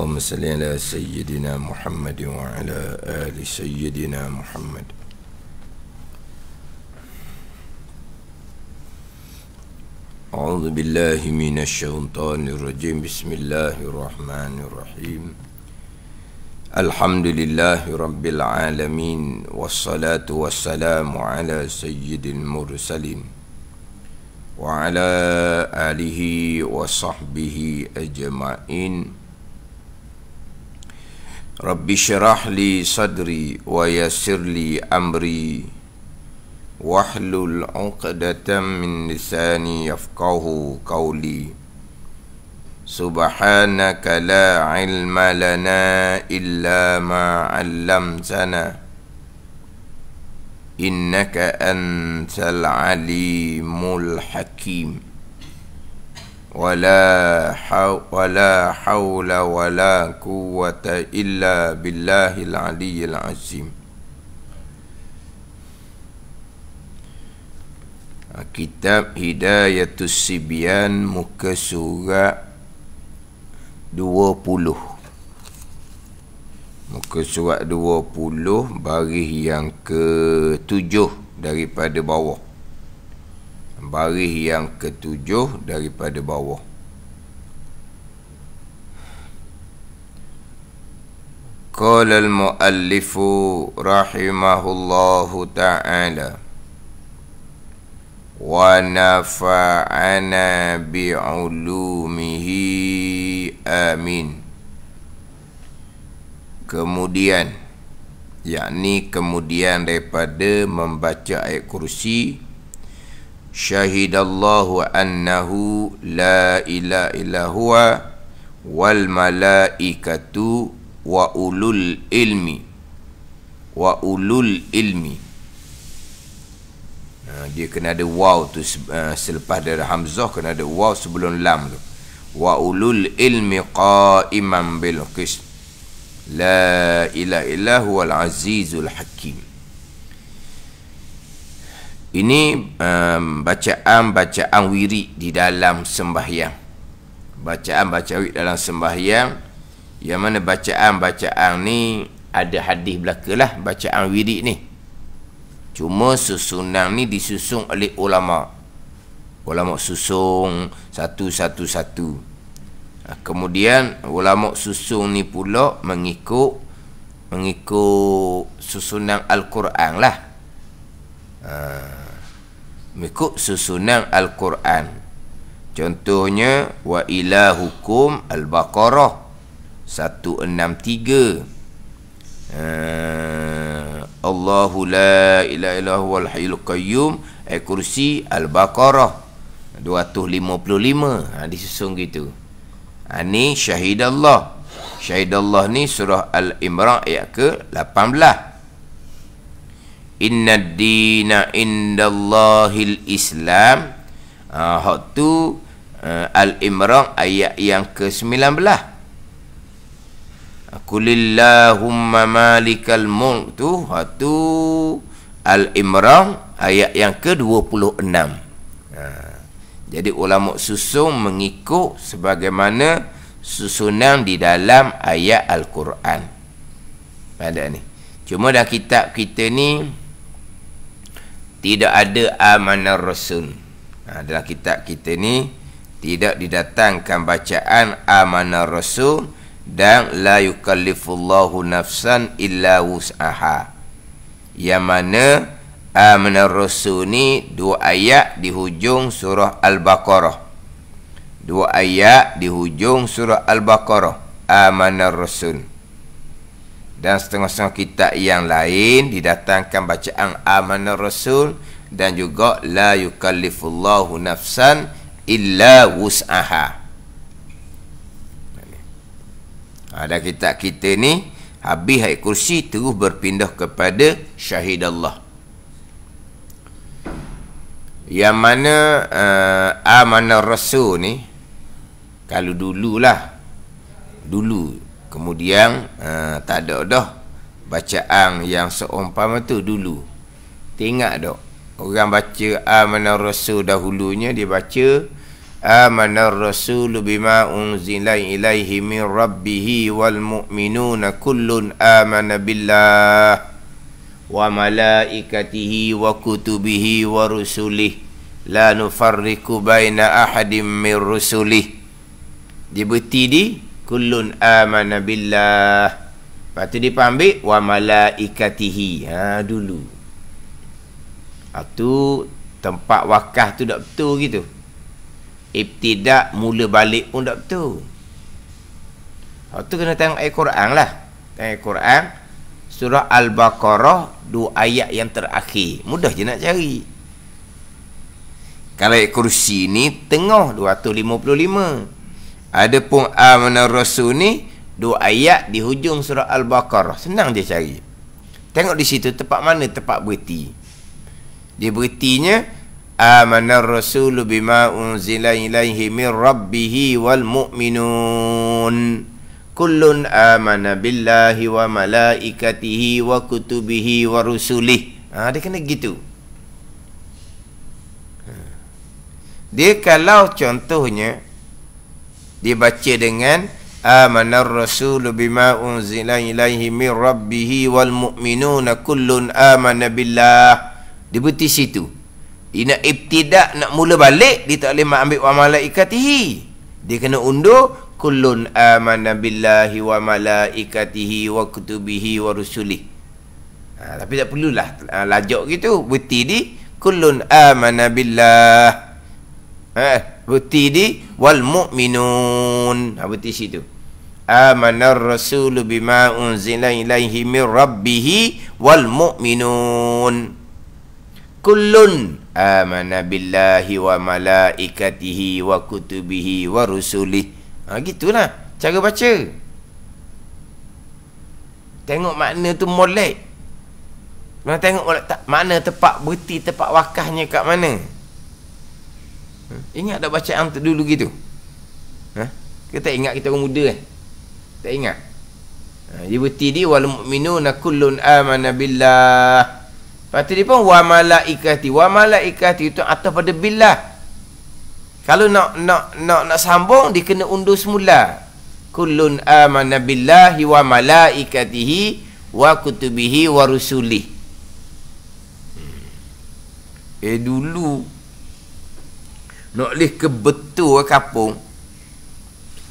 اللهم صل على سيدنا محمد وعلى آل سيدنا محمد أعوذ بالله من الشيطان الرجيم بسم الله الرحمن الرحيم الحمد لله رب العالمين والصلاة والسلام على سيد المرسلين وعلى آله وصحبه أجمعين Rabbi syrah li sadri wa yassir li amri Wahlul uqdatan min lisani yafqahu qawli Subhanaka la ilma lana illa ma 'allamtana Innaka antal alimul hakim wala haw wala haula wala quwwata illa billahil aliyil azim kitab Hidayah sibyan muka surat 20 muka surat 20 baris yang ke-7 daripada bawah baris yang ketujuh daripada bawah Qala al-muallifu rahimahullahu ta'ala wa nafa'ana bi'ulumihi amin Kemudian yakni kemudian daripada membaca ayat kursi شهد الله أنه لا wal إلا wa ulul ilmi, wa ulul ilmi. Ha, dia kena ada waw tu ha, selepas dari hamzah kena ada waw sebelum lam tu wa ulul ilmi qaiman bil qist la ilaha illa huwal azizul hakim ini um, bacaan-bacaan wirid di dalam sembahyang. Bacaan-bacaan wirid dalam sembahyang. Yang mana bacaan-bacaan ni ada hadis lah bacaan wirid ni. Cuma susunan ni disusung oleh ulama. Ulama susung satu-satu-satu. Ah, kemudian ulama susung ni pula mengikut mengikut susunan Al-Quran lah. Uh, mengikut susunan Al-Quran contohnya wa ila hukum Al-Baqarah 163 uh, eh, Allahu la ila ila huwal hayyul qayyum Al-Kursi Al-Baqarah 255 ha, disusun gitu ha, ni syahidallah syahidallah ni surah Al-Imran ayat ke 18 inna dina Allahil islam ah uh, tu uh, al imran ayat yang ke-19 ah, Kulillahumma malikal mulk tu tu al imran ayat yang ke-26 uh, jadi ulama susung mengikut sebagaimana susunan di dalam ayat al-Quran. Ada ni. Cuma dah kitab kita ni tidak ada amanah rasul. Ha, dalam kitab kita ni tidak didatangkan bacaan amanah rasul dan la yukallifullahu nafsan illa wus'aha. Yang mana amanah rasul ni dua ayat di hujung surah Al-Baqarah. Dua ayat di hujung surah Al-Baqarah. Amanah rasul dan setengah-setengah kitab yang lain didatangkan bacaan amanah rasul dan juga la yukallifullahu nafsan illa wus'aha ada kitab kita ni habis ayat kursi terus berpindah kepada syahid yang mana uh, eh, amanah rasul ni kalau dululah dulu kemudian uh, tak ada dah bacaan yang seumpama tu dulu tengok dok orang baca amanar rasul dahulunya dia baca amanar rasul bima unzila ilaihi min rabbih wal mu'minuna kullun amana billah wa malaikatihi wa kutubihi wa rusulihi la nufarriqu baina ahadin min rusulihi dia berhenti di kullun amana billah. Lepas tu dia ambil wa malaikatihi. Ha dulu. Atu tempat wakah tu tak betul gitu. Ibtidak mula balik pun tak betul. Atu kena tengok ayat Quran lah. Tengok ayat Quran surah Al-Baqarah dua ayat yang terakhir. Mudah je nak cari. Kalau ayat kursi ni tengah 255. Ada pun amanah rasul ni dua ayat di hujung surah al-baqarah senang je cari tengok di situ tempat mana tempat berhenti dia berhentinya amanar rasul bima unzila ilaihi mir rabbihi wal mu'minun kullun amana billahi wa malaikatihi wa kutubihi wa rusulihi ha, dia kena gitu ha. dia kalau contohnya dibaca dengan amanar rasul bima unzila ilaihi mir rabbih wal mu'minuna kullun amana billah dibuti situ dia nak ibtidak nak mula balik dia tak boleh ambil wa malaikatihi dia kena undur kullun amana billahi wa malaikatihi wa kutubihi wa rusulihi Ha, tapi tak perlulah ha, lajak gitu. Buti di kulun amana billah. Ha. Berhenti di wal mu'minun. Ha, berhenti situ. Amanar rasul bima unzila ilaihi min rabbih wal mu'minun. Kullun amana billahi wa malaikatihi wa kutubihi wa rusulih. Ha, gitulah cara baca. Tengok makna tu molek. Nak tengok tak mana tepat berhenti tepat wakahnya kat mana? Ingat tak bacaan dulu gitu? Ha? Kita tak ingat kita orang muda kan? Tak ingat? Ha, dia berarti dia wal mu'minuna kullun amana billah. Lepas tu dia pun wa malaikati. Wa malaikati itu atas pada billah. Kalau nak nak nak nak sambung dia kena undur semula. Kullun amana billahi wa malaikatihi wa kutubihi wa rusulihi. Hmm. Eh dulu nak leh ke betul kapung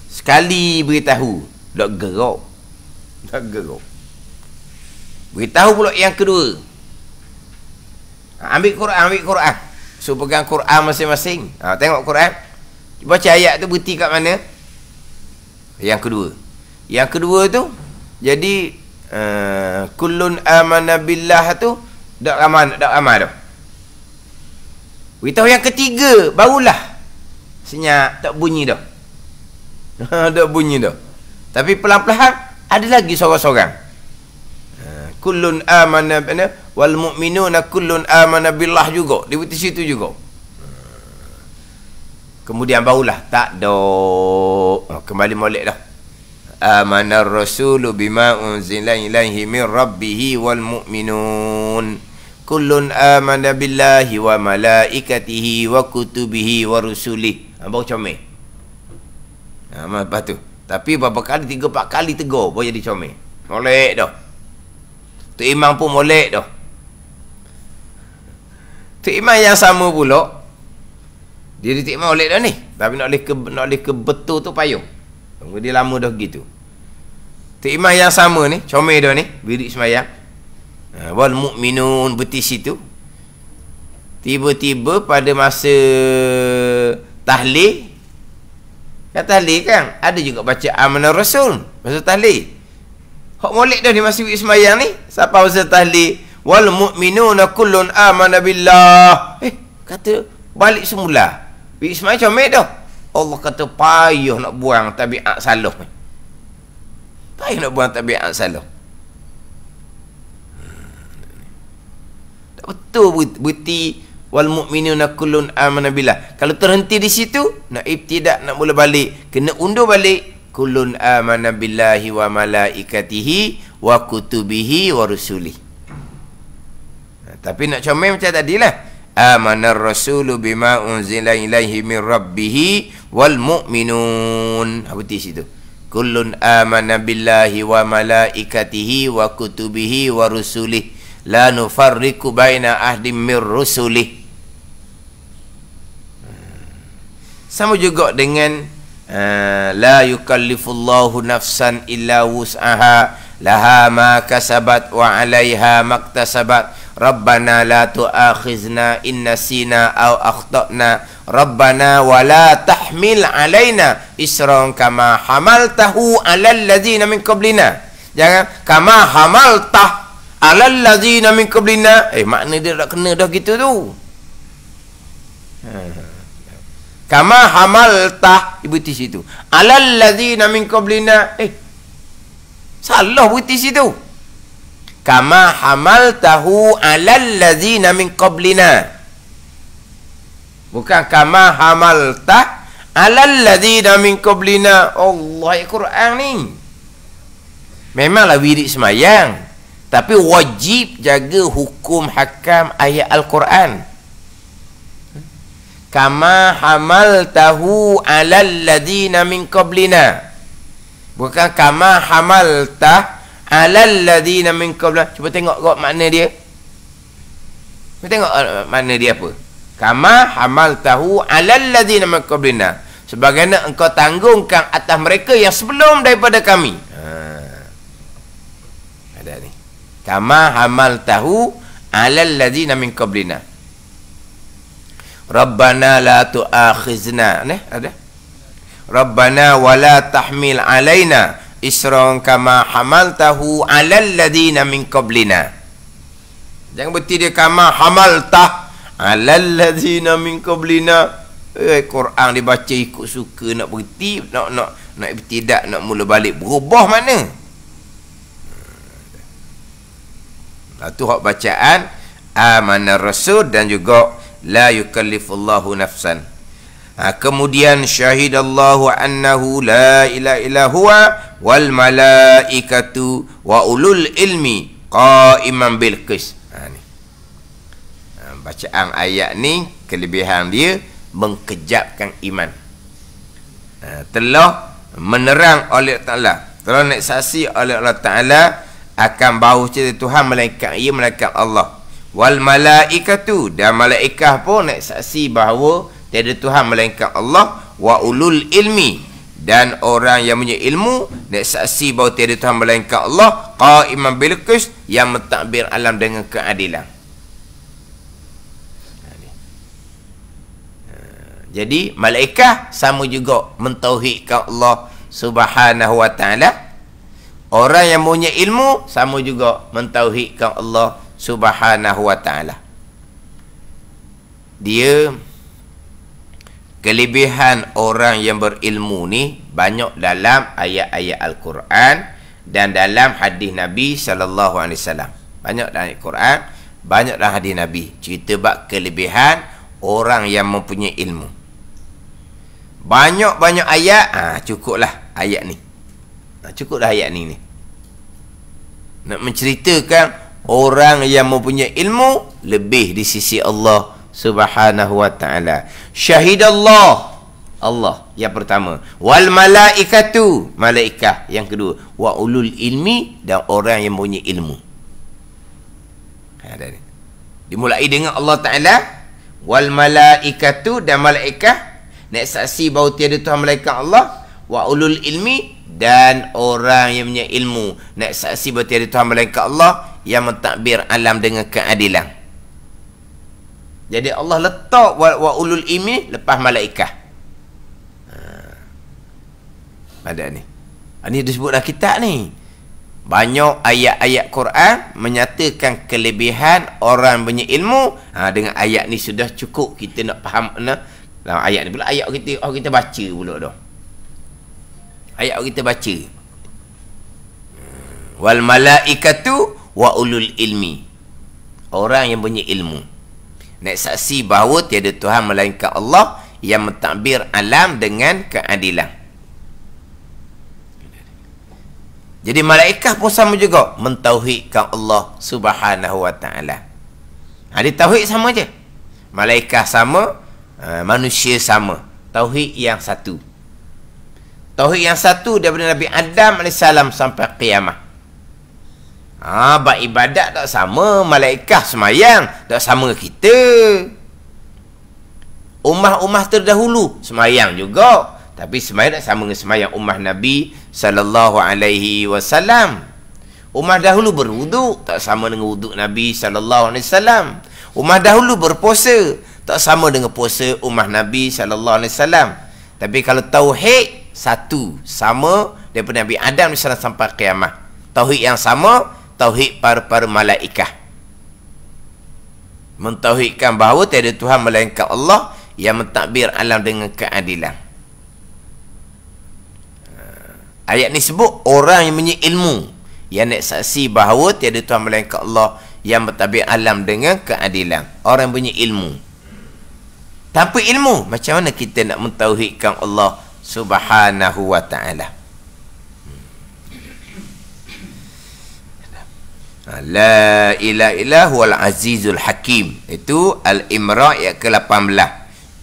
sekali beritahu dak gerak dak gerak beritahu pula yang kedua ambil Quran ambil Quran so pegang Quran masing-masing ha, tengok Quran baca ayat tu berhenti kat mana yang kedua yang kedua tu jadi uh, kullun amana tu dak ramai dak ramai dah Beritahu yang ketiga barulah senyap tak bunyi dah. tak bunyi dah. Tapi pelan-pelan ada lagi seorang-seorang. Eh, kullun amana bina wal mu'minuna kullun amana billah juga. Di beritahu situ juga. Eh, kemudian barulah tak dok. Oh, kembali molek dah. Amanar rasulu bima unzila ilaihi min rabbihi wal mu'minun kullun amana billahi wa malaikatihi wa kutubihi wa rusulih ha, baru comel ha, lepas tu tapi berapa kali tiga empat kali tegur baru jadi comel molek dah tu imam pun molek dah tu imam yang sama pula dia titik imam molek dah ni tapi nak boleh ke, nak boleh ke betul tu payung Tunggu dia lama dah gitu Tu imam yang sama ni Comel dah ni Bilik semayang Ha, wal mu'minun betis itu tiba-tiba pada masa tahlil kan tahlil kan ada juga baca amanah rasul masa tahlil hak molek dah di masa ismayang ni siapa masa tahlil wal mu'minuna kullun amana billah eh kata balik semula ismayang comel dah Allah kata payuh nak buang tabiat salah payuh nak buang tabiat salah betul bukti wal mu'minuna kullun amana billah kalau terhenti di situ nak ibtidak nak mula balik kena undur balik kullun amana billahi wa malaikatihi wa kutubihi wa rusuli ha, tapi nak comel macam tadi lah amanar rasulu bima unzila ilaihi min rabbih wal mu'minun apa ha, di situ kullun amana billahi wa malaikatihi wa kutubihi wa rusulihi la nufarriku baina ahdi mir rusuli sama juga dengan uh, la yukallifullahu nafsan illa wus'aha laha ma kasabat wa 'alayha maktasabat rabbana la tu'akhizna in nasina aw akhtana rabbana wa la tahmil 'alaina isran kama hamaltahu 'alal ladzina min qablina jangan kama hamaltahu alal lazina min qablina eh makna dia tak kena dah gitu tu hmm. Kama hamal tah ibu tis situ alal lazina min qablina eh salah tis situ kama hamal tahu alal lazina min qablina bukan kama hamal hamalta alal lazina min qablina Allah Al-Quran ya ni memanglah wirid semayang tapi wajib jaga hukum hakam ayat al-Quran kama tahu alal ladina min qablina bukan kama hamalta alal ladina min qablina cuba tengok kot makna dia cuba tengok eh, makna dia apa kama tahu alal ladina min qablina sebagaimana engkau tanggungkan atas mereka yang sebelum daripada kami kama hamal tahu alal ladina min qablina rabbana la tu'akhizna ne ada rabbana wala tahmil alaina isran kama hamal tahu alal ladina min qablina jangan berarti dia kama hamal tah alal ladina min qablina Eh, Quran dibaca ikut suka nak berhenti nak nak nak ibtidak nak mula balik berubah mana Itu hak bacaan amanar rasul dan juga la yukallifullahu nafsan. Ha, kemudian syahidallahu annahu la ilaha illa huwa wal malaikatu wa ulul ilmi qaiman bil qist. Ha, ha, bacaan ayat ni kelebihan dia mengkejapkan iman. Ha, telah menerang oleh Allah Taala. Telah naik saksi oleh Allah Taala akan bau cerita Tuhan malaikat ia malaikat Allah wal malaikatu dan malaikat pun nak saksi bahawa tiada Tuhan melainkan Allah wa ulul ilmi dan orang yang punya ilmu nak saksi bahawa tiada Tuhan melainkan Allah qaiman bil yang mentadbir alam dengan keadilan ha, jadi malaikat sama juga mentauhidkan Allah subhanahu wa ta'ala Orang yang punya ilmu sama juga mentauhidkan Allah Subhanahu wa taala. Dia kelebihan orang yang berilmu ni banyak dalam ayat-ayat Al-Quran dan dalam hadis Nabi sallallahu alaihi wasallam. Banyak dalam Al-Quran, banyak dalam hadis Nabi cerita bab kelebihan orang yang mempunyai ilmu. Banyak-banyak ayat, ah ha, cukuplah ayat ni. Cukuplah ayat ni ni. Nak menceritakan orang yang mempunyai ilmu lebih di sisi Allah Subhanahu wa taala. Syahidallah Allah yang pertama wal malaikatu malaikah yang kedua wa ulul ilmi dan orang yang mempunyai ilmu. Ada ni. Dimulai dengan Allah Taala wal malaikatu dan malaikah nak saksi bahawa tiada Tuhan melainkan Allah wa ulul ilmi dan orang yang punya ilmu nak saksi bahawa tiada Tuhan melainkan Allah yang mentadbir alam dengan keadilan jadi Allah letak wa, wa ulul ilmi lepas malaikat ha. ada ni ini ha, disebut dalam kitab ni banyak ayat-ayat Quran menyatakan kelebihan orang punya ilmu ha, dengan ayat ni sudah cukup kita nak faham Nah, dalam ayat ni pula ayat kita oh kita baca pula dah ayat kita baca wal malaikatu wa ulul ilmi orang yang punya ilmu nak saksi bahawa tiada Tuhan melainkan Allah yang mentadbir alam dengan keadilan jadi malaikat pun sama juga mentauhidkan Allah subhanahu wa ta'ala ada ha, tauhid sama je malaikat sama ha, manusia sama tauhid yang satu Tauhid yang satu daripada Nabi Adam AS sampai kiamat. Ha, buat ibadat tak sama. Malaikah semayang tak sama kita. Umah-umah terdahulu semayang juga. Tapi semayang tak sama dengan semayang umah Nabi sallallahu alaihi wasallam. Umah dahulu berwuduk tak sama dengan wuduk Nabi sallallahu alaihi wasallam. Umah dahulu berpuasa tak sama dengan puasa umah Nabi sallallahu alaihi wasallam. Tapi kalau tauhid satu sama daripada Nabi Adam misalnya sampai kiamat tauhid yang sama tauhid para-para malaikat mentauhidkan bahawa tiada Tuhan melainkan Allah yang mentadbir alam dengan keadilan ah, ayat ni sebut orang yang punya ilmu yang nak saksi bahawa tiada Tuhan melainkan Allah yang mentadbir alam dengan keadilan orang punya ilmu tapi ilmu macam mana kita nak mentauhidkan Allah Allah subhanahu wa ta'ala hmm. La ilaha illah wal azizul hakim Itu Al-Imra ayat ke-18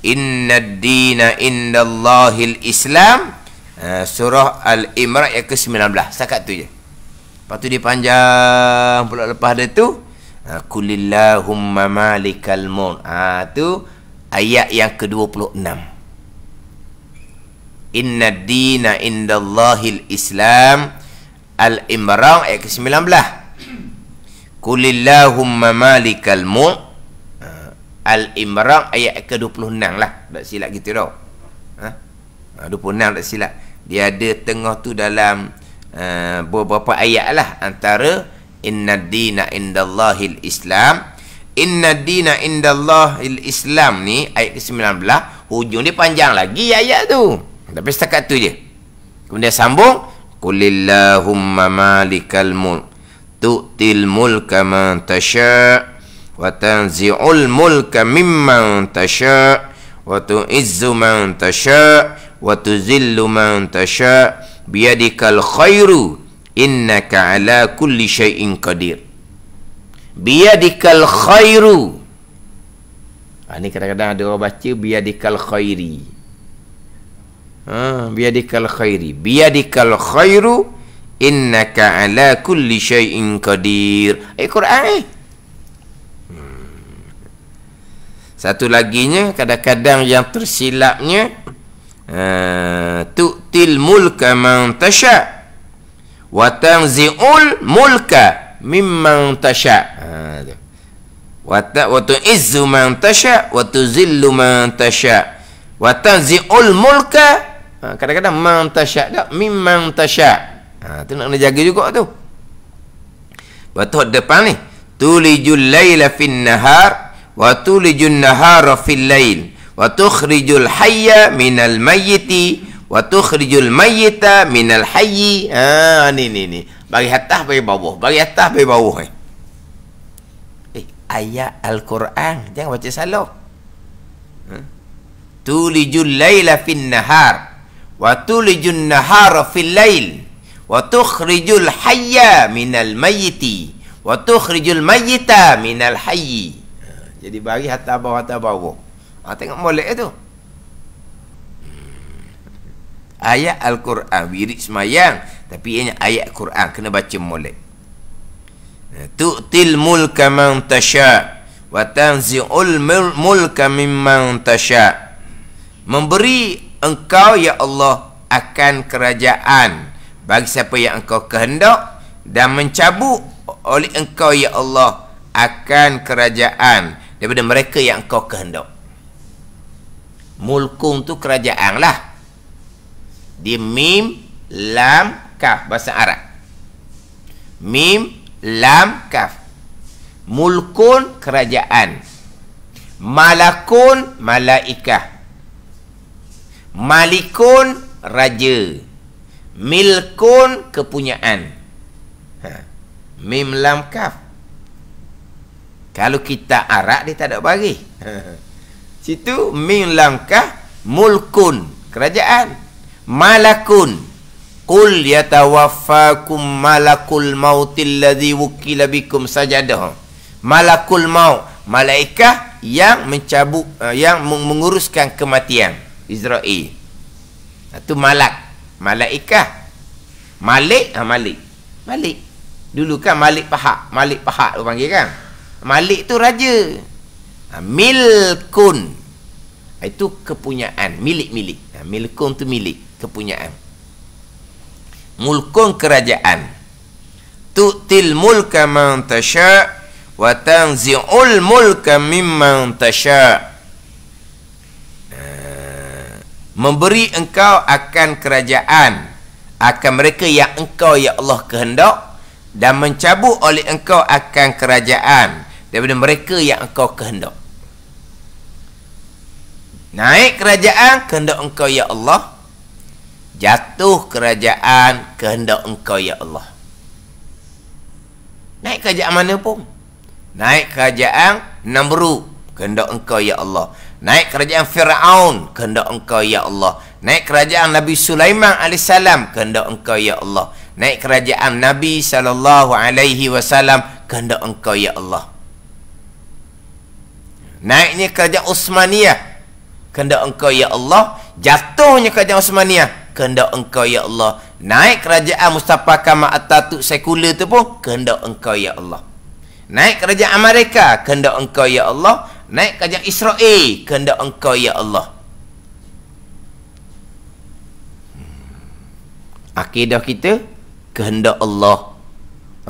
Inna dina inna allahil islam ha, Surah Al-Imra ayat ke-19 Setakat tu je Lepas tu dia panjang pula lepas dia tu ha, Kulillahumma malikal Mun. Itu ha, ayat yang ke-26 Ayat yang ke-26 Inna dina inda Allahil Islam Al-Imran ayat ke-19 Kulillahumma malikal mu' ha. Al-Imran ayat ke-26 lah Tak silap kita tau ha? 26 ha, tak silap Dia ada tengah tu dalam uh, Beberapa ayat lah Antara Inna dina inda Allahil Islam Inna dina inda Allahil Islam ni Ayat ke-19 Hujung dia panjang lagi ayat tu tapi setakat tu je. Kemudian sambung. Kulillahumma malikal mulk. Tu'til mulka kama tasha' wa tanzi'ul mulka mimman tasha' wa tu'izzu man tasha' wa tuzillu man tasha' biyadikal khairu innaka ala kulli syai'in qadir biyadikal khairu Ani ha, kadang-kadang ada orang baca biyadikal khairi Ha, biadikal khairi. Biadikal khairu innaka ala kulli syai'in qadir. Eh Quran eh. Satu laginya kadang-kadang yang tersilapnya ha, tu til mulka man tasha wa tanzi'ul mulka mimman tasha. Ha tu. Wa ta wa tu'izzu man tasha wa tuzillu man tasha wa tanzi'ul mulka Ha, kadang-kadang man tasyak tak? Mimman tasyak. Ha, tu nak kena jaga juga tu. Betul depan ni. Tulijul layla fin nahar. Wa tulijul nahara fin lail, Wa tukhrijul hayya minal mayyiti. Wa tukhrijul mayyita minal hayyi. Ha, ni ni ni. Bagi atas bagi bawah. Bagi atas bagi bawah eh. ayat Al-Quran. Jangan baca salah. Ha? Tulijul layla fin nahar wa tulijun nahara fil lail wa tukhrijul hayya minal mayyiti wa tukhrijul mayyita minal hayyi jadi bagi hatta bau hatta bau ah ha, tengok molek tu ayat al-Quran wirid semayang tapi ianya ayat Quran kena baca molek tu'til mulka man tasha wa tanzi'ul mulka mimman tasha memberi engkau ya Allah akan kerajaan bagi siapa yang engkau kehendak dan mencabut oleh engkau ya Allah akan kerajaan daripada mereka yang engkau kehendak mulkung tu kerajaan lah di mim lam kaf bahasa Arab mim lam kaf mulkun kerajaan malakun malaikah Malikun raja. Milkun kepunyaan. Ha. Mim lam kaf. Kalau kita arak dia tak ada bagi. Ha. Situ mim lam kaf mulkun kerajaan. Malakun Qul yatawaffakum malakul mautil ladhi wukila bikum sajadah. Malakul maut. Malaikah yang mencabut, eh, yang menguruskan kematian. Izra'il. Itu malak. Malaikah. Malik, ha, Malik. Malik. Dulu kan Malik Pahak. Malik Pahak tu panggil kan. Malik tu raja. Ha, milkun. Ah, itu kepunyaan. Milik-milik. Ha, milkun tu milik. Kepunyaan. Mulkun kerajaan. Tu'til mulka man tasha' wa mulka mimman tasha' memberi engkau akan kerajaan akan mereka yang engkau ya Allah kehendak dan mencabut oleh engkau akan kerajaan daripada mereka yang engkau kehendak naik kerajaan kehendak engkau ya Allah jatuh kerajaan kehendak engkau ya Allah naik kerajaan mana pun naik kerajaan namru kehendak engkau ya Allah Naik kerajaan Fir'aun Kehendak engkau ya Allah Naik kerajaan Nabi Sulaiman AS Kehendak engkau ya Allah Naik kerajaan Nabi SAW Kehendak engkau ya Allah Naiknya kerajaan Usmaniyah Kehendak engkau ya Allah Jatuhnya kerajaan Usmaniyah Kehendak engkau ya Allah Naik kerajaan Mustafa Kamal Atatuk Sekular tu pun Kehendak engkau ya Allah Naik kerajaan Amerika Kehendak engkau ya Allah naik kajak Israel kehendak engkau ya Allah hmm. akidah kita kehendak Allah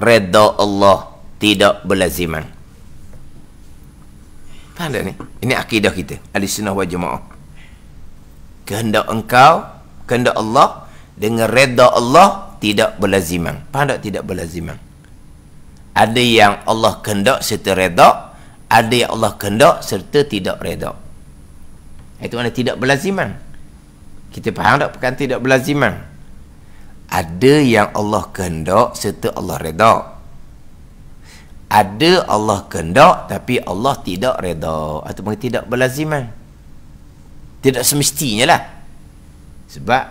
reda Allah tidak berlaziman faham tak ni ini akidah kita Alisunah sunnah wa jemaah kehendak engkau kehendak Allah dengan reda Allah tidak berlaziman faham tak tidak berlaziman ada yang Allah kehendak serta redha ada yang Allah kehendak serta tidak reda itu mana tidak berlaziman kita faham tak Bukan tidak berlaziman ada yang Allah kehendak serta Allah reda ada Allah kehendak tapi Allah tidak reda atau mungkin tidak berlaziman tidak semestinya lah sebab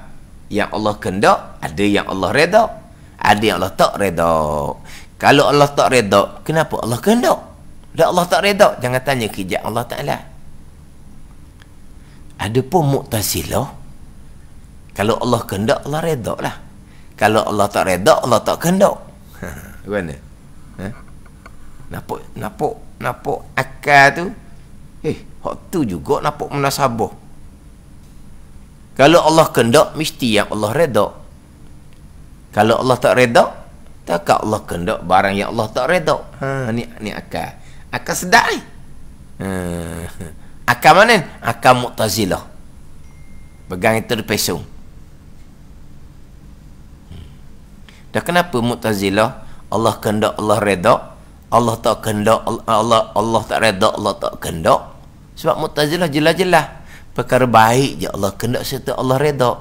yang Allah kehendak ada yang Allah reda ada yang Allah tak reda kalau Allah tak reda kenapa Allah kehendak dan Allah tak redha, jangan tanya kejap Allah Taala. Adapun Mu'tazilah kalau Allah kehendak Allah redha lah. Kalau Allah tak redha Allah tak kehendak. Ha, mana? Ha? Napuk napuk napuk akal tu. Eh, hak tu juga napuk munasabah. Kalau Allah kehendak mesti yang Allah redha. Kalau Allah tak redha, takkan Allah kehendak barang yang Allah tak redha. Ha, ni ni akal. Akal sedap ni. Hmm. Akal mana ni? Akal Mu'tazilah. Pegang itu dia pesong. Hmm. Dah kenapa Mu'tazilah? Allah kendak, Allah reda. Allah tak kendak, Allah, Allah tak reda, Allah tak kendak. Sebab Mu'tazilah jelas-jelas. Perkara baik je Allah kendak serta Allah reda.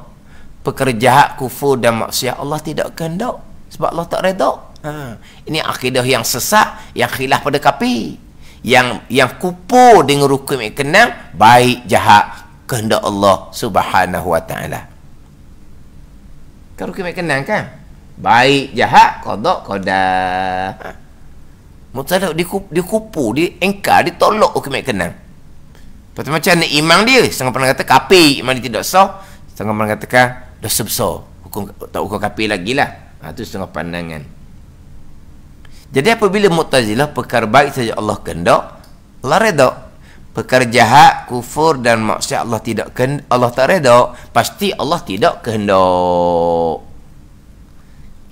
Pekerja jahat, kufur dan maksiat Allah tidak kendak. Sebab Allah tak reda. Ha. Ini akidah yang sesak, yang khilaf pada kapi. Yang yang kupu dengan rukun yang kenal, baik, jahat, kehendak Allah subhanahu wa ta'ala. Kan rukun yang kenal kan? Baik, jahat, kodok, kodah. Ha. di dikupu, di ditolok hukum yang kenal. Lepas macam ni imam dia, setengah pernah kata kapi, imam dia tidak sah. Setengah pernah kata dah besar. Hukum, tak hukum kapi lagi lah. Ha, itu setengah pandangan. Jadi apabila Mu'tazilah perkara baik saja Allah kehendak, Allah redha. Perkara jahat, kufur dan maksiat Allah tidak kendak, Allah tak redha, pasti Allah tidak kehendak.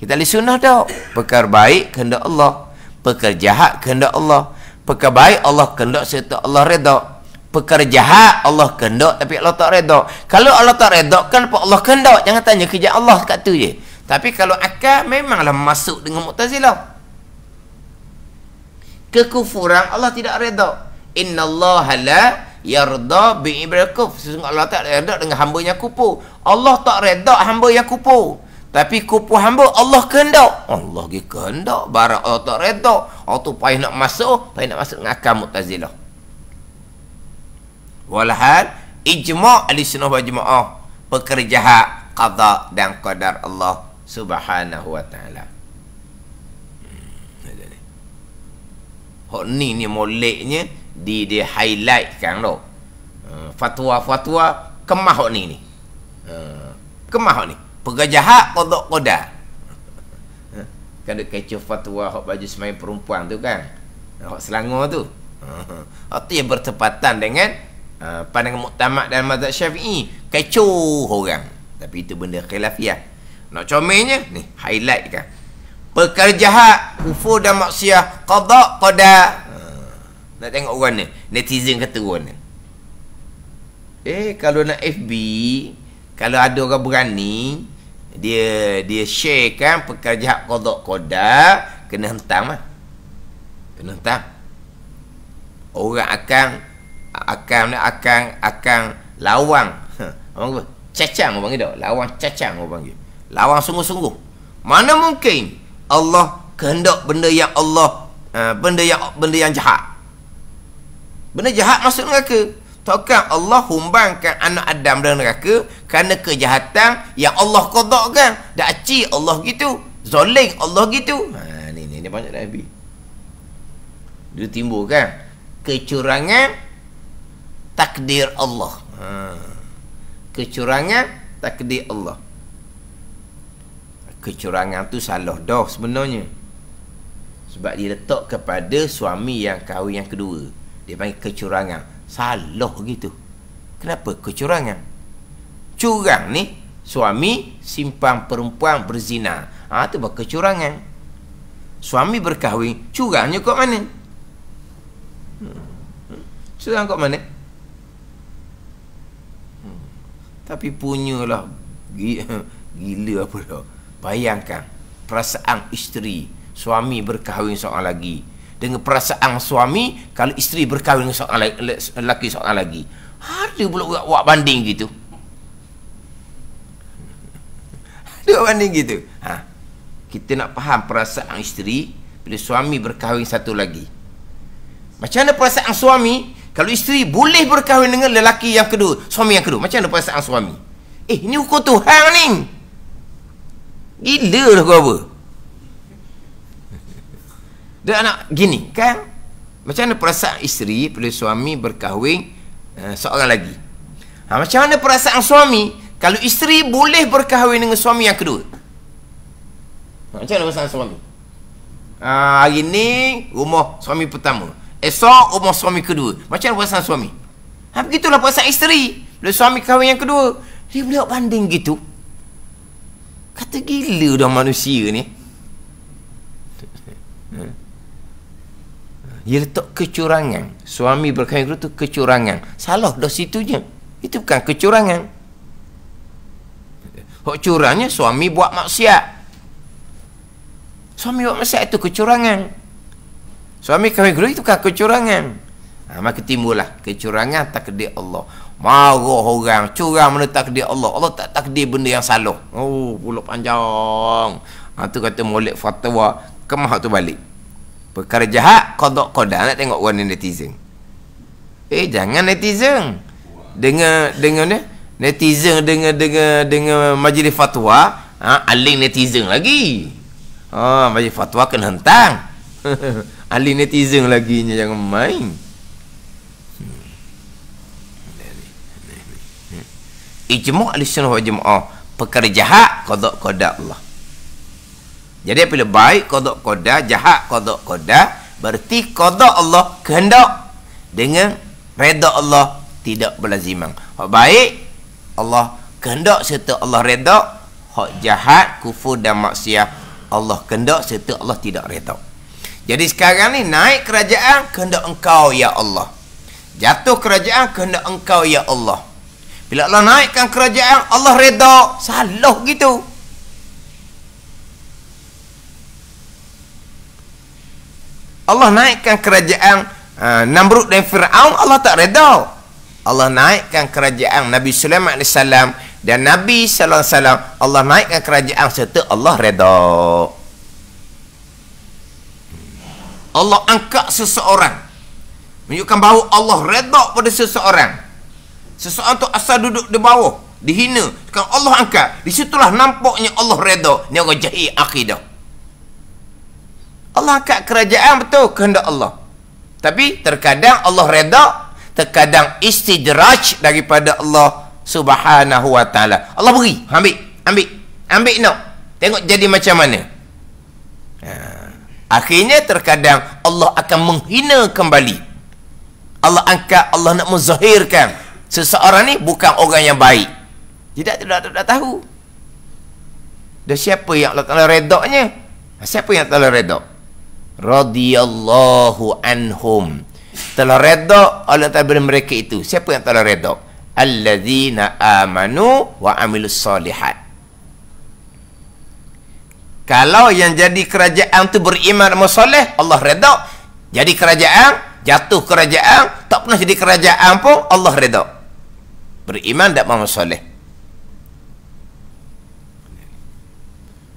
Kita lihat sunnah dak. Perkara baik kehendak Allah, perkara jahat kehendak Allah. Perkara baik Allah kehendak serta Allah redha. Perkara jahat Allah kehendak tapi Allah tak redha. Kalau Allah tak redha kan apa Allah kehendak? Jangan tanya kerja Allah kat tu je. Tapi kalau akal memanglah masuk dengan Mu'tazilah kekufuran Allah tidak redha innallaha la yarda bi ibra kuf sesungguhnya Allah tak redha dengan hamba yang kufur Allah tak redha hamba yang kufur tapi kufur hamba Allah kehendak Allah ge kehendak Bara Allah tak redha orang tu payah nak masuk payah nak masuk dengan akal mutazilah walhal ijma' al-sunnah wal jamaah pekerjaan qada dan qadar Allah subhanahu wa ta'ala hok ni ni moleknya di dia highlight kan tu. Eh, fatwa-fatwa kemah hok ni ni. Eh, kemah hok ni. Pegajahat kodok koda. Eh, kan ada kecoh fatwa hak baju semai perempuan tu kan. hak Selangor tu. Itu yang bertepatan dengan pandangan muktamad dan mazhab Syafi'i. Kecoh orang. Tapi itu benda khilafiah. Nak comelnya ni highlight kan perkara jahat kufur dan maksiat qada qada ha. nak tengok orang ni netizen kata orang ni eh kalau nak FB kalau ada orang berani dia dia share kan perkara jahat qada qada kena hentam lah. kena hentam orang akan akan nak akan akan lawang ha. orang cacang orang panggil tak lawang cacang orang panggil lawang sungguh-sungguh mana mungkin Allah kehendak benda yang Allah ha, benda yang benda yang jahat. Benda jahat masuk neraka. Takkan Allah humbangkan anak Adam dalam neraka kerana kejahatan yang Allah kodokkan dah Dak aci Allah gitu. Zalim Allah gitu. Ha ni ni ni banyak dah habis. Dia timbul kecurangan takdir Allah. Ha. Kecurangan takdir Allah kecurangan tu salah dah sebenarnya sebab dia letak kepada suami yang kahwin yang kedua dia panggil kecurangan salah gitu kenapa kecurangan curang ni suami simpang perempuan berzina ha, tu bukan kecurangan suami berkahwin curangnya kat mana curang kat mana hmm. tapi punyalah gila apa dah Bayangkan perasaan isteri suami berkahwin seorang lagi dengan perasaan suami kalau isteri berkahwin dengan seorang lelaki, lelaki seorang lagi ada pula buat, buat banding gitu ada banding gitu ha. kita nak faham perasaan isteri bila suami berkahwin satu lagi macam mana perasaan suami kalau isteri boleh berkahwin dengan lelaki yang kedua suami yang kedua macam mana perasaan suami eh ini hukum Tuhan ni Gila lah kau apa Dia anak gini kan Macam mana perasaan isteri Bila suami berkahwin eh, Seorang lagi ha, Macam mana perasaan suami Kalau isteri boleh berkahwin dengan suami yang kedua ha, Macam mana perasaan suami ha, Hari ni rumah suami pertama Esok rumah suami kedua Macam mana perasaan suami ha, Begitulah perasaan isteri Bila suami kahwin yang kedua Dia boleh banding gitu Kata gila dah manusia ni Dia letak kecurangan Suami berkahwin tu kecurangan Salah dah situ je Itu bukan kecurangan Hak curangnya suami buat maksiat Suami buat maksiat itu kecurangan Suami kahwin itu bukan kecurangan ha, Maka timbulah kecurangan takdir Allah Marah orang Curang mana takdir Allah Allah tak takdir benda yang salah Oh pulak panjang ha, tu kata molek fatwa Kemah tu balik Perkara jahat Kodok kodak Nak tengok orang netizen Eh jangan netizen Dengan Dengar ni Netizen dengan dengan dengan majlis fatwa ha, Aling netizen lagi ha, Majlis fatwa kena hentang Aling netizen lagi Jangan main ijma' ahli sunnah wal jamaah perkara jahat qada qada Allah jadi apabila baik qada qada jahat qada qada berarti qada Allah kehendak dengan redha Allah tidak berlaziman hak baik Allah kehendak serta Allah redha hak jahat kufur dan maksiat Allah kehendak serta Allah tidak redha jadi sekarang ni naik kerajaan kehendak engkau ya Allah jatuh kerajaan kehendak engkau ya Allah bila Allah naikkan kerajaan Allah reda Salah gitu Allah naikkan kerajaan uh, Namrud dan Fir'aun Allah tak reda Allah naikkan kerajaan Nabi Sulaiman AS Dan Nabi SAW Allah naikkan kerajaan Serta Allah reda Allah angkat seseorang Menunjukkan bahawa Allah reda pada seseorang Seseorang Seseorang tu asal duduk di bawah. Dihina. Sekarang Allah angkat. Disitulah nampaknya Allah reda. Ni orang jahil akidah. Allah angkat kerajaan betul kehendak Allah. Tapi terkadang Allah reda. Terkadang istidraj daripada Allah subhanahu wa ta'ala. Allah beri. Ambil. Ambil. Ambil nak. No. Tengok jadi macam mana. Ha. Akhirnya terkadang Allah akan menghina kembali. Allah angkat, Allah nak menzahirkan seseorang ni bukan orang yang baik. Tidak tidak tidak, tidak tahu. Dan siapa yang Allah Taala redaknya? Ha, siapa yang Allah redok? Radiyallahu anhum. Telah redok Allah Taala beri mereka itu. Siapa yang Allah redok? Alladzina amanu wa amilu salihat. Kalau yang jadi kerajaan tu beriman dan soleh, Allah redok. Jadi kerajaan, jatuh kerajaan, tak pernah jadi kerajaan pun Allah redok beriman tak beramal soleh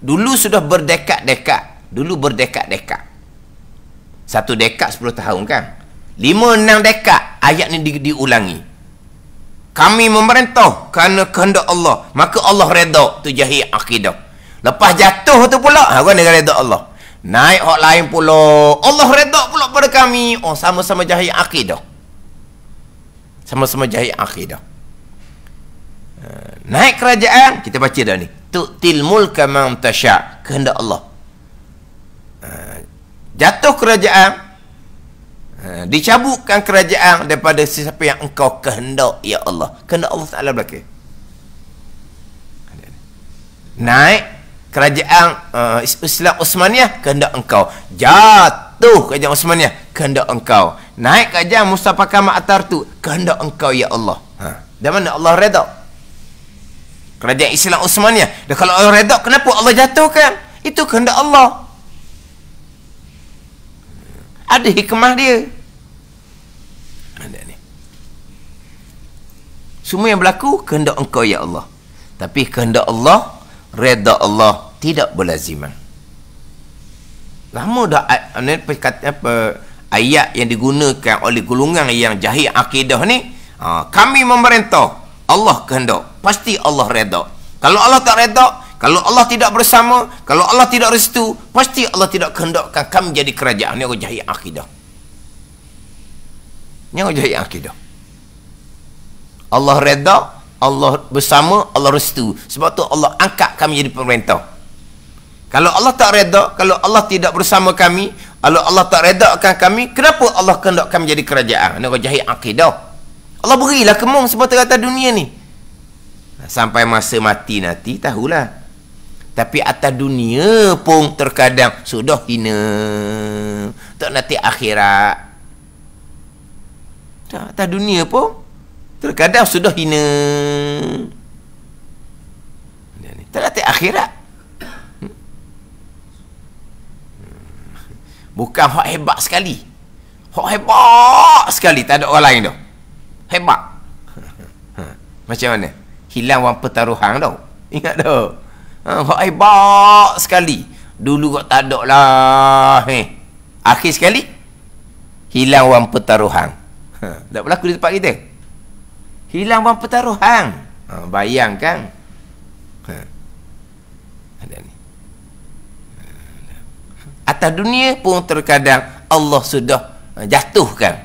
dulu sudah berdekat-dekat dulu berdekat-dekat satu dekat sepuluh tahun kan lima enam dekat ayat ni di, diulangi kami memerintah kerana kehendak Allah maka Allah reda tu jahil akidah lepas jatuh tu pula aku ha, kan reda Allah naik orang lain pula Allah reda pula pada kami oh sama-sama jahil akidah sama-sama jahil akidah Eh, naik kerajaan kita baca dah ni tu'til mulka man tasha kehendak Allah eh, jatuh kerajaan eh, dicabutkan kerajaan daripada sesiapa yang engkau kehendak ya Allah kehendak Allah Taala belaka naik kerajaan uh, Islam Osmaniyah kehendak engkau jatuh kerajaan Osmaniyah kehendak engkau naik kerajaan Mustafa Kamal Atar kehendak engkau ya Allah ha. dan mana Allah redha kerajaan Islam Uthmaniyah dan kalau orang redak kenapa Allah jatuhkan itu kehendak Allah ada hikmah dia ada ni semua yang berlaku kehendak engkau ya Allah tapi kehendak Allah reda Allah tidak berlaziman lama dah ni perkataan apa ayat yang digunakan oleh gulungan yang jahil akidah ni ah, kami memerintah Allah kehendak pasti Allah reda kalau Allah tak reda kalau Allah tidak bersama kalau Allah tidak restu pasti Allah tidak kehendakkan kami jadi kerajaan ini orang jahit akidah ini orang jahit akidah Allah reda Allah bersama Allah restu sebab tu Allah angkat kami jadi pemerintah kalau Allah tak reda kalau Allah tidak bersama kami kalau Allah tak redakan kami kenapa Allah kehendak kami jadi kerajaan ini orang jahit akidah Allah berilah kemung semua terata dunia ni sampai masa mati nanti tahulah tapi atas dunia pun terkadang sudah hina tak nanti akhirat atas dunia pun terkadang sudah hina tak nanti akhirat hmm. bukan hak hebat sekali hak hebat sekali tak ada orang lain tu hebat macam mana hilang wang pertaruhan tau ingat tau ha, hebat sekali dulu kau tak ada lah hey. akhir sekali hilang wang pertaruhan ha, tak berlaku di tempat kita hilang wang pertaruhan ha, bayangkan ha. atas dunia pun terkadang Allah sudah ha, jatuhkan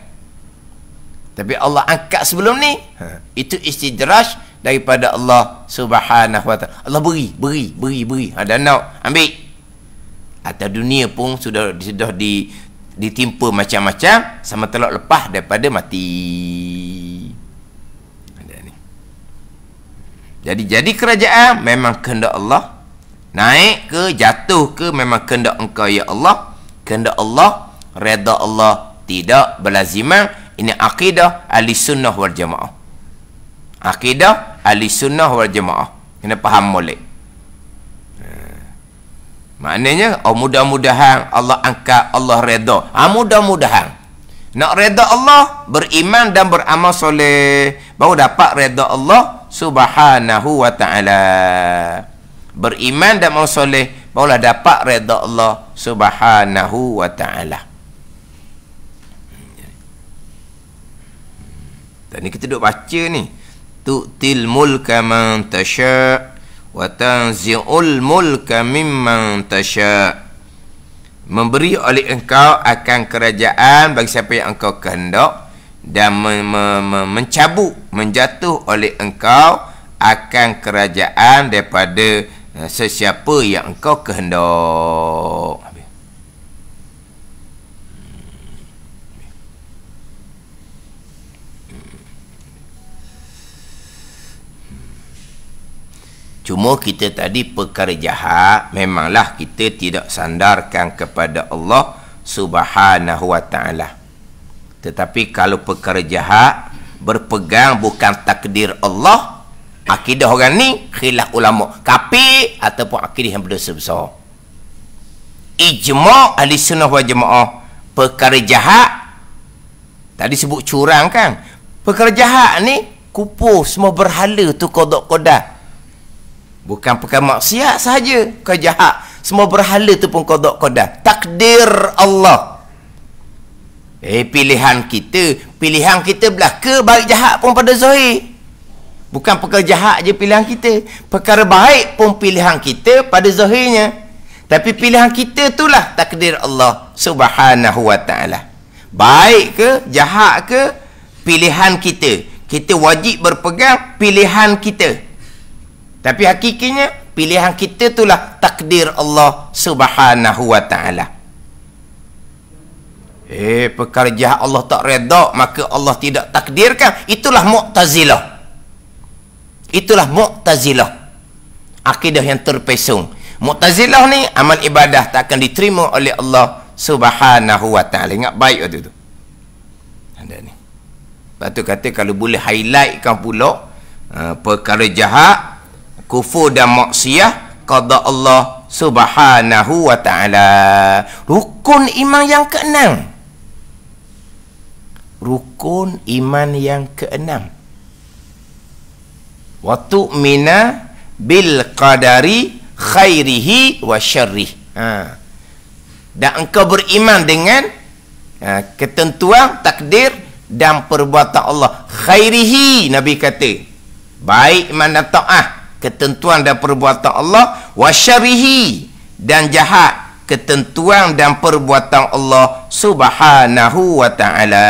tapi Allah angkat sebelum ni. Ha. Itu istidraj daripada Allah Subhanahu Wa Taala. Allah beri, beri, beri, beri. Ada ha, nak ambil. Atau dunia pun sudah sudah di ditimpa macam-macam sama telok lepas daripada mati. Ada ni. Jadi jadi kerajaan memang kena Allah. Naik ke jatuh ke memang kena engkau ya Allah. Kena Allah, reda Allah tidak berlaziman ini akidah ahli sunnah wal jamaah. Akidah ahli sunnah wal jamaah. Kena faham boleh. Ha. Maknanya, oh mudah-mudahan Allah angka Allah reda. Ah, mudah-mudahan. Nak reda Allah, beriman dan beramal soleh. Baru dapat reda Allah, subhanahu wa ta'ala. Beriman dan beramal soleh, barulah dapat reda Allah, subhanahu wa ta'ala. Dan ni kita duk baca ni. Tu til mulka man tasha' wa tanzi'ul mulka mimman tasha' memberi oleh engkau akan kerajaan bagi siapa yang engkau kehendak dan me- me- me- mencabut menjatuh oleh engkau akan kerajaan daripada eh, sesiapa yang engkau kehendak Cuma kita tadi perkara jahat memanglah kita tidak sandarkan kepada Allah Subhanahu wa taala. Tetapi kalau perkara jahat berpegang bukan takdir Allah, akidah orang ni khilaf ulama, kafir ataupun akidah yang berdosa besar. Ijma' ahli sunnah wal jamaah perkara jahat tadi sebut curang kan? Perkara jahat ni kupu semua berhala tu kodok-kodak. Bukan bukan maksiat sahaja Kau jahat Semua berhala tu pun kodok kodak Takdir Allah Eh pilihan kita Pilihan kita belah ke baik jahat pun pada Zohir Bukan perkara jahat je pilihan kita Perkara baik pun pilihan kita pada Zohirnya Tapi pilihan kita itulah takdir Allah Subhanahu wa ta'ala Baik ke jahat ke Pilihan kita Kita wajib berpegang pilihan kita tapi hakikinya pilihan kita itulah takdir Allah Subhanahu wa taala. Eh pekerja Allah tak redha maka Allah tidak takdirkan itulah Mu'tazilah. Itulah Mu'tazilah. Akidah yang terpesong. Mu'tazilah ni amal ibadah tak akan diterima oleh Allah Subhanahu wa taala. Ingat baik waktu tu. Anda ni. Lepas kata kalau boleh highlightkan pula uh, perkara jahat kufur dan maksiat qada Allah Subhanahu wa taala. Rukun iman yang keenam. Rukun iman yang keenam. Wa tu'mina bil qadari khairihi wa syarrih. Ha. Dan engkau beriman dengan ha, ketentuan takdir dan perbuatan Allah khairihi nabi kata baik mana taat ah ketentuan dan perbuatan Allah wasyarihi dan jahat ketentuan dan perbuatan Allah subhanahu wa ta'ala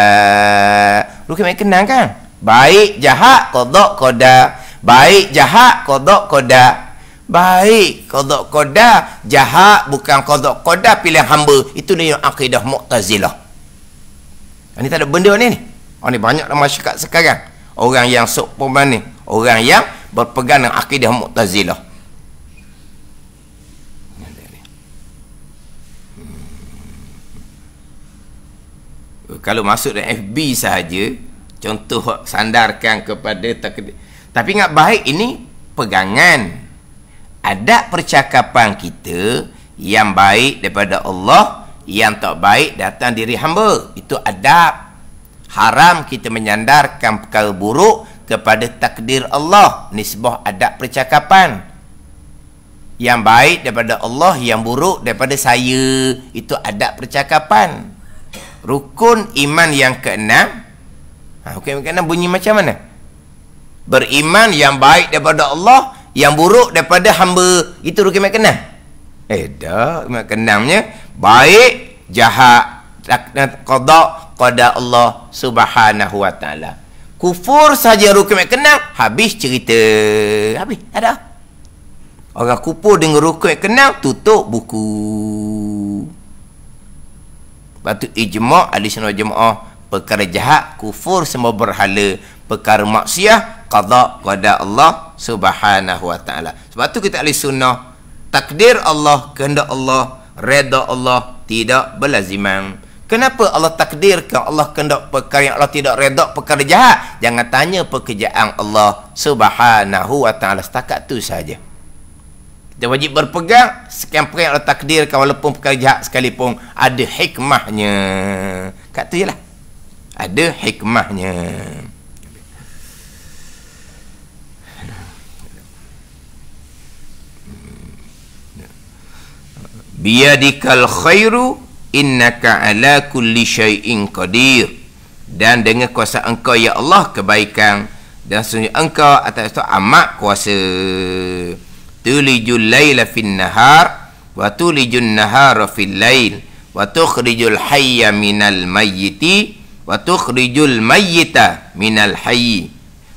lu kena kenal kan baik jahat kodok kodak. baik jahat kodok kodak. baik kodok kodak jahat bukan kodok kodak pilih hamba itu ni yang akidah mu'tazilah ini tak ada benda ni ni Oh, ni banyak dalam masyarakat sekarang. Orang yang sok pemani, orang yang berpegang dengan akidah mu'tazilah hmm. kalau masuk dalam FB sahaja contoh sandarkan kepada takdir. tapi ingat baik ini pegangan ada percakapan kita yang baik daripada Allah yang tak baik datang diri hamba itu adab haram kita menyandarkan perkara buruk kepada takdir Allah nisbah adab percakapan yang baik daripada Allah yang buruk daripada saya itu adab percakapan rukun iman yang keenam ha, rukun yang keenam bunyi macam mana beriman yang baik daripada Allah yang buruk daripada hamba itu rukun yang keenam eh dah yang keenamnya baik jahat qada qada Allah subhanahu wa taala kufur saja rukun yang kenal habis cerita habis tak ada orang kufur dengan rukun yang kenal tutup buku lepas tu ijma' ahli sunnah jemaah perkara jahat kufur semua berhala perkara maksiat qada qada Allah subhanahu wa ta'ala sebab tu kita ahli sunnah takdir Allah kehendak Allah reda Allah tidak berlaziman. Kenapa Allah takdirkan Allah kendak perkara yang Allah tidak redak perkara jahat? Jangan tanya pekerjaan Allah subhanahu wa ta'ala setakat tu saja. Kita wajib berpegang sekian perkara yang Allah takdirkan walaupun perkara jahat sekalipun ada hikmahnya. Kat tu je lah. Ada hikmahnya. Biadikal khairu innaka ala kulli syai'in qadir dan dengan kuasa engkau ya Allah kebaikan dan sesungguhnya engkau atas itu amat kuasa tulijul laila fin nahar wa tulijun nahara fil lail wa tukhrijul hayya minal mayyiti wa tukhrijul mayyita minal hayyi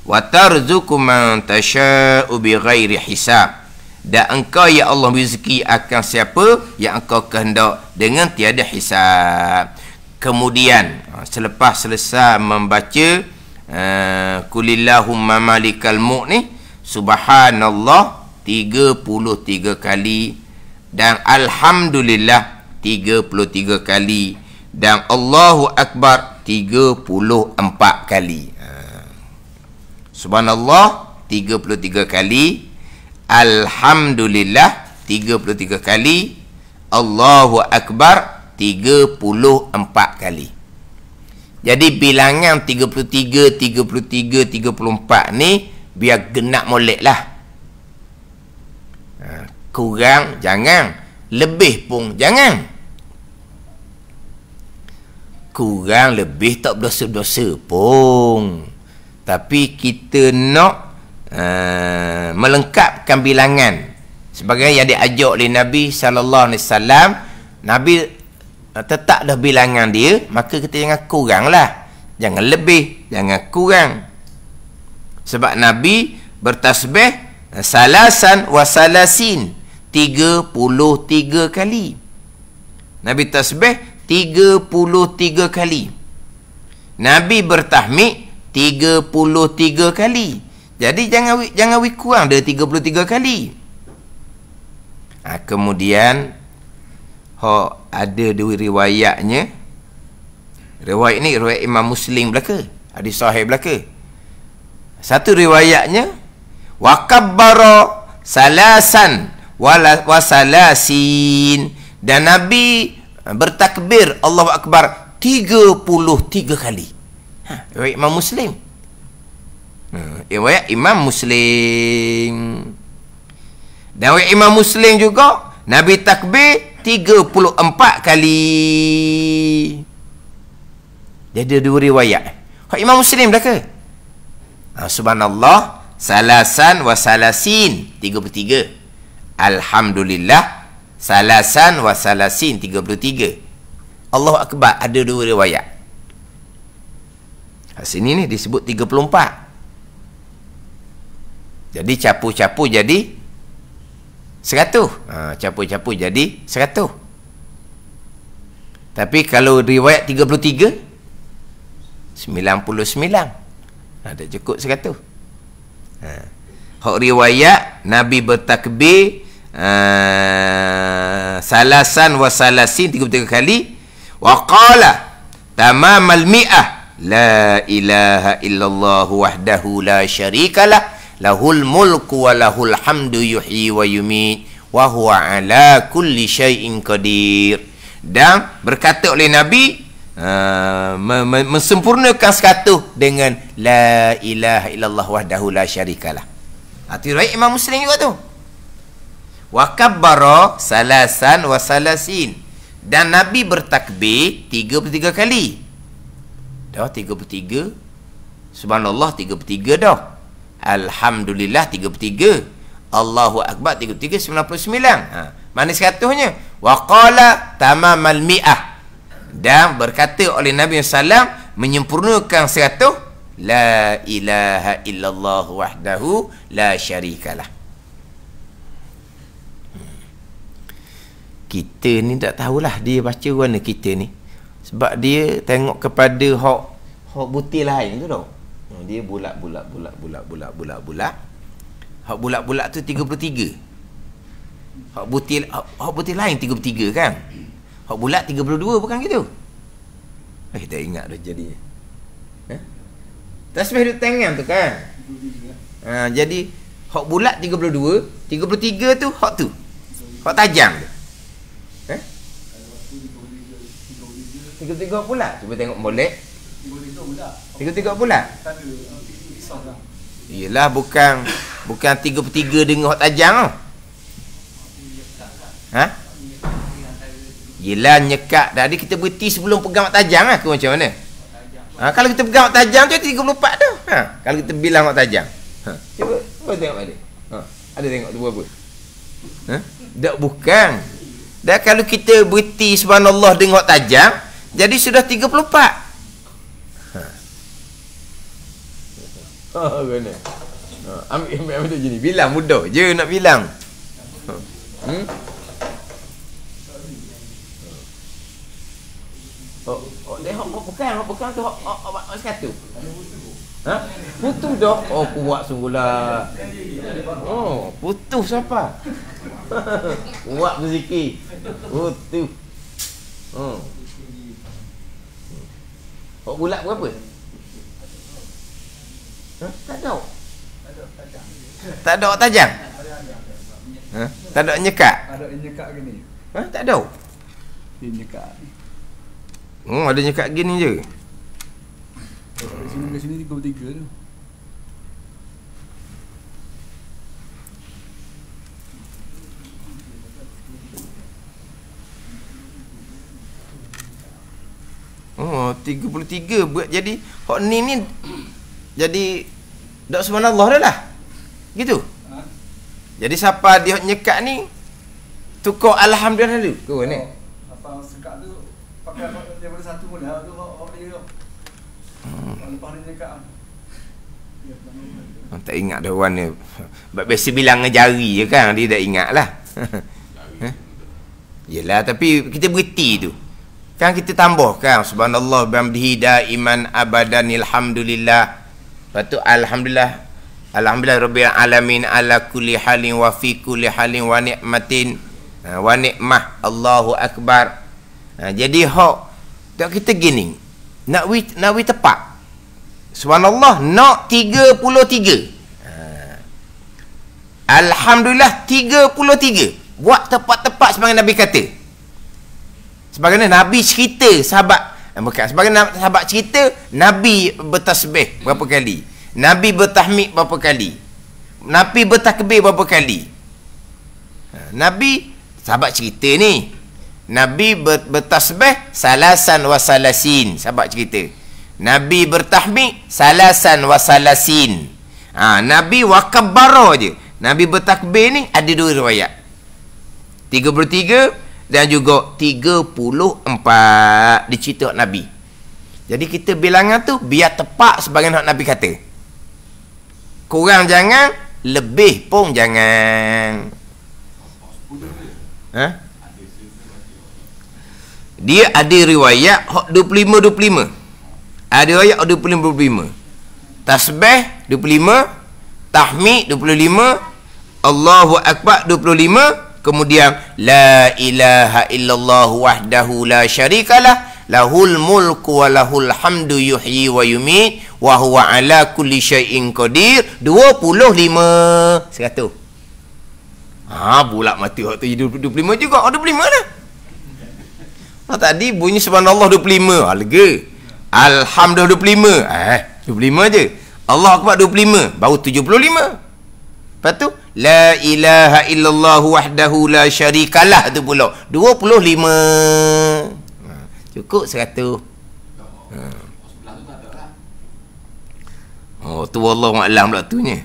wa tarzuqu man tasha'u bighairi hisab dan engkau ya Allah rezeki akan siapa yang engkau kehendak dengan tiada hisab kemudian ha, selepas selesai membaca eh, kulillahumma malikal mulk ni subhanallah 33 kali dan alhamdulillah 33 kali dan Allahu akbar 34 kali. Ha. Subhanallah 33 kali, Alhamdulillah 33 kali Allahu Akbar 34 kali Jadi bilangan 33, 33, 34 ni Biar genak molek lah ha, Kurang, jangan Lebih pun, jangan Kurang, lebih tak berdosa-dosa pun Tapi kita nak Eh, melengkapkan bilangan sebagai yang diajak oleh Nabi sallallahu alaihi wasallam Nabi uh, tetap dah bilangan dia maka kita jangan kuranglah jangan lebih jangan kurang sebab Nabi bertasbih eh, salasan wa salasin 33 kali Nabi tasbih 33 kali Nabi bertahmid 33 kali jadi jangan jangan wi kurang dia 33 kali. Ha, kemudian ha, ada dua riwayatnya. Riwayat ni riwayat Imam Muslim belaka. Hadis sahih belaka. Satu riwayatnya waqabbara salasan wala wasalasin dan Nabi bertakbir Allahu akbar 33 kali. Ha, riwayat Imam Muslim riwayat eh, Imam Muslim dan riwayat Imam Muslim juga Nabi takbir 34 kali dia ada dua riwayat Hak Imam Muslim dah ke? Ha, Subhanallah Salasan wa salasin 33 Alhamdulillah Salasan wa salasin 33 Allah Akbar ada dua riwayat Hak sini ni disebut jadi capu-capu jadi seratus ha, capu-capu jadi seratus tapi kalau riwayat 33 99 ada ha, cukup seratus ha. hak riwayat Nabi bertakbir ha, salasan wa salasin 33 kali wa qala tamamal mi'ah la ilaha illallah wahdahu la syarikalah lahul mulku wa lahul hamdu yuhyi wa yumi, wa huwa ala kulli syai'in qadir dan berkata oleh nabi uh, mensempurnakan sekatuh dengan la ilaha illallah wahdahu la syarikalah hati riwayat imam muslim juga tu wa kabbara salasan wa salasin dan nabi bertakbir 33 kali dah 33 subhanallah 33 dah Alhamdulillah 33 Allahu Akbar 33 99 ha. Mana sekatuhnya Waqala tamamal mi'ah Dan berkata oleh Nabi SAW Menyempurnakan seratuh La ilaha illallah wahdahu La syarikalah Kita ni tak tahulah dia baca mana kita ni Sebab dia tengok kepada Hak, hak butir lain tu tau dia bulat bulat bulat bulat bulat bulat bulat hak bulat bulat tu 33 hak butil hak, butil lain 33 kan hak bulat 32 bukan gitu eh kita ingat dah jadi eh? tasbih di tangan tu kan ha, jadi hak bulat 32 33 tu hak tu hak tajam tu Tiga-tiga eh? pula Cuba tengok boleh. Tiga-tiga bulat. Yalah bukan bukan tiga per tiga dengan hot tajang tu. Ha? Yalah nyekat tadi kita berhenti sebelum pegang hot tajang ah ke macam mana? Ha, kalau kita pegang hot tajang tu 34 tu. Ha, kalau kita bilang hot tajang. Ha, cuba cuba tengok balik. Ha, ada tengok tu apa? Ha? Tak bukan. Dah kalau kita buat tis subhanallah dengan hot tajang, jadi sudah tiga puluh 34. Oh, kena. Oh, ambil, ambil, ambil je Bilang mudah je nak bilang. Oh. Hmm? Oh, oh, dia hok bukan, hok bukan tu hok hok hok sekatu. Ha? Putus dah. Oh, kuat sungguhlah. Oh, putus siapa? kuat berzikir. Putus. Oh. Hok bulat berapa? Tak ada. Tak ada tajam. Ha? Tak ada nyekak. Ada nyekak gini. Ha? Tak ada. Ini nyekak. Hmm, oh, ada nyekak gini je. Oh sini ke sini tiga tiga tu. Oh, 33 buat jadi hok ni ni jadi dok sembah Allah dah lah. Gitu. Ha? Jadi siapa dia nyekat ni tukar alhamdulillah dulu. Kau oh, ni. Apa sekat tu pakai apa dia boleh satu pun tu Hmm. Tak ingat dah orang ni Sebab biasa bilang ngejari je kan Dia tak ingat lah Yelah tapi kita berhenti tu Kan kita tambah kan Subhanallah bihamdihi iman, abadan Alhamdulillah Lepas tu alhamdulillah alhamdulillah rabbil alamin ala kulli halin wa fi kulli halin wa ni'matin ha, wa ni'mah Allahu akbar. Ha, jadi hok tak kita gini. Nak wit, nak wit tepat. Subhanallah nak 33. Ha. Alhamdulillah 33. Buat tepat-tepat sebagaimana Nabi kata. Sebagaimana Nabi cerita sahabat bukan sebab sahabat cerita nabi bertasbih berapa kali nabi bertahmid berapa kali nabi bertakbir berapa kali ha, nabi sahabat cerita ni nabi bertasbih salasan wasalasin sahabat cerita nabi bertahmid salasan wasalasin ha, nabi wakabara je nabi bertakbir ni ada dua riwayat 33 dan juga 34 dicerita Nabi. Jadi kita bilangan tu biar tepat sebagai hak Nabi kata. Kurang jangan, lebih pun jangan. Ha? Dia ada riwayat hak 25 25. Ada riwayat hak 25 25. Tasbih 25, tahmid 25, Allahu akbar 25 kemudian la ilaha illallah wahdahu la syarikalah lahul mulku wa lahul hamdu yuhyi wa yumit wa huwa ala kulli syai'in qadir 25 100 ha pula mati waktu hidup 25 juga oh 25 dah oh, tadi bunyi subhanallah 25 ha lega alhamdulillah 25 eh 25 aje. Allah akbar 25 baru 75 Lepas tu, La ilaha illallah wahdahu la syarikalah tu pula. 25. Ha, cukup 100. Ha. Oh, tu Allah maklam pula tu ni.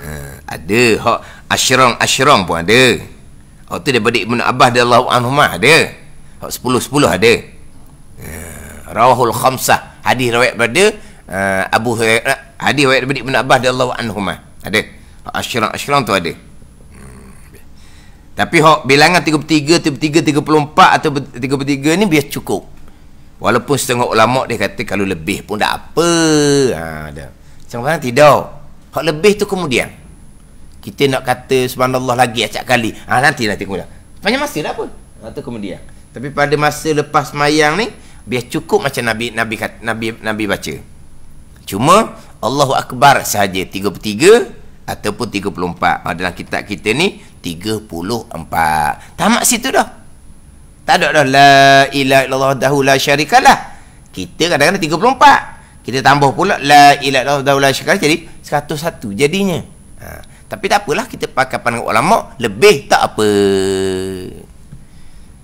Ha, ada. Ha, asyrong-asyrong pun ada. Oh, tu daripada Ibn Abbas dia Allah anhu ada. Hak sepuluh-sepuluh ada. Ha, rawahul khamsah. Hadis rawat pada uh, ha, Abu Hurairah. Hadis rawat daripada Ibn Abbas dia Allah anhu Ada. Ada. Ashram Ashram tu ada. Hmm. Tapi hok bilangan 33, 33, 34 atau 33 ni biar cukup. Walaupun setengah ulama dia kata kalau lebih pun tak apa. Ha ada. Sebenarnya tidak. Hok lebih tu kemudian. Kita nak kata subhanallah lagi acak kali. Ha nanti nanti kemudian. Banyak masa dah pun. Waktu ha, kemudian. Tapi pada masa lepas mayang ni biar cukup macam Nabi Nabi Nabi Nabi baca. Cuma Allahu akbar sahaja 33 ataupun 34 ha, ah, dalam kitab kita ni 34 tamat situ dah tak ada dah la ilaha illallah dahu la syarikalah kita kadang-kadang 34 kita tambah pula la ilaha illallah dahu la syarikalah jadi 101 jadinya ha, tapi tak apalah kita pakai pandangan ulama lebih tak apa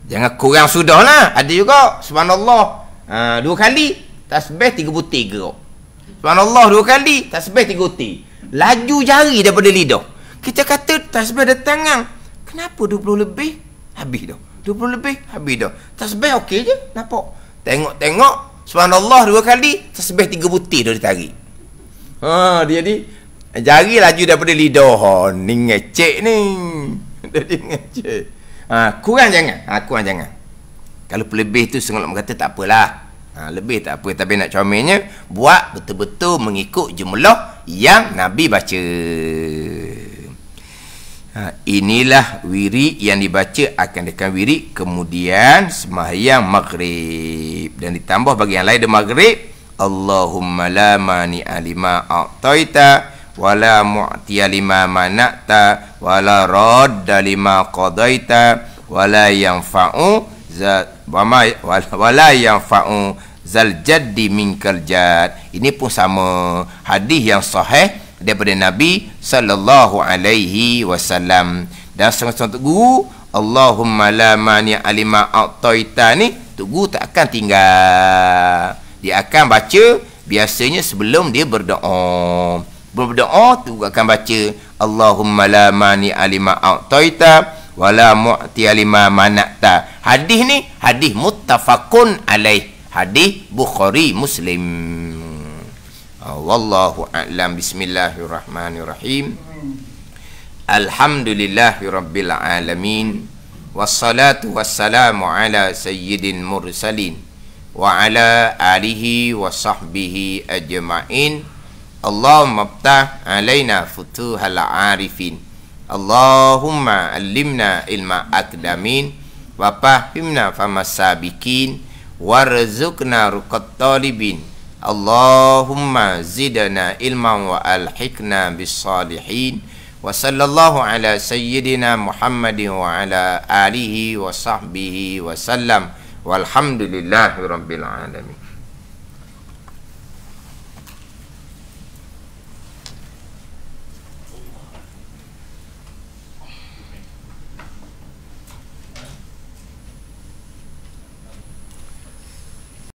jangan kurang sudah lah ada juga subhanallah ha, dua kali tasbih 33 subhanallah dua kali tasbih 33 Laju jari daripada lidah. Kita kata tasbih ada tangan. Kenapa 20 lebih? Habis dah. 20 lebih? Habis dah. Tasbih okey je. Nampak? Tengok-tengok. Subhanallah dua kali. Tasbih tiga butir dah ditarik. Ha, dia ni jari laju daripada lidah. Oh, ni ngecek ni. Jadi ngecek. Ha, kurang jangan. Ha, kurang jangan. Kalau lebih tu sengalak kata tak apalah. Ha, lebih tak apa. Tapi nak comelnya. Buat betul-betul mengikut jumlah yang Nabi baca. Ha, inilah wiri yang dibaca akan dekat wiri kemudian sembahyang maghrib dan ditambah bagi yang lain di maghrib Allahumma la mani alima a'taita wala mu'tiya lima manata wala radda lima qadaita wala yang fa'u zat wala, yang fa'u zal jaddi minkal jad ini pun sama hadis yang sahih daripada Nabi sallallahu alaihi wasallam dan sangat-sangat untuk guru Allahumma la mani alima ataita ni tu guru tak akan tinggal dia akan baca biasanya sebelum dia berdoa berdoa tu guru akan baca Allahumma la mani alima ataita wala mu'ti alima manakta hadis ni hadis muttafaqun alaih hadis Bukhari Muslim. Ah, wallahu a'lam bismillahirrahmanirrahim. Alhamdulillahirabbil alamin. Wassalatu wassalamu ala sayyidin mursalin wa ala alihi wa sahbihi ajma'in. Allahumma ftah alaina futuhal arifin. Allahumma allimna ilma akdamin wa fahimna famasabikin. sabiqin warzuqna ruqat talibin Allahumma zidana ilman wa alhikna bis salihin wa sallallahu ala sayyidina Muhammadin wa ala alihi wa sahbihi wa sallam walhamdulillahi rabbil alamin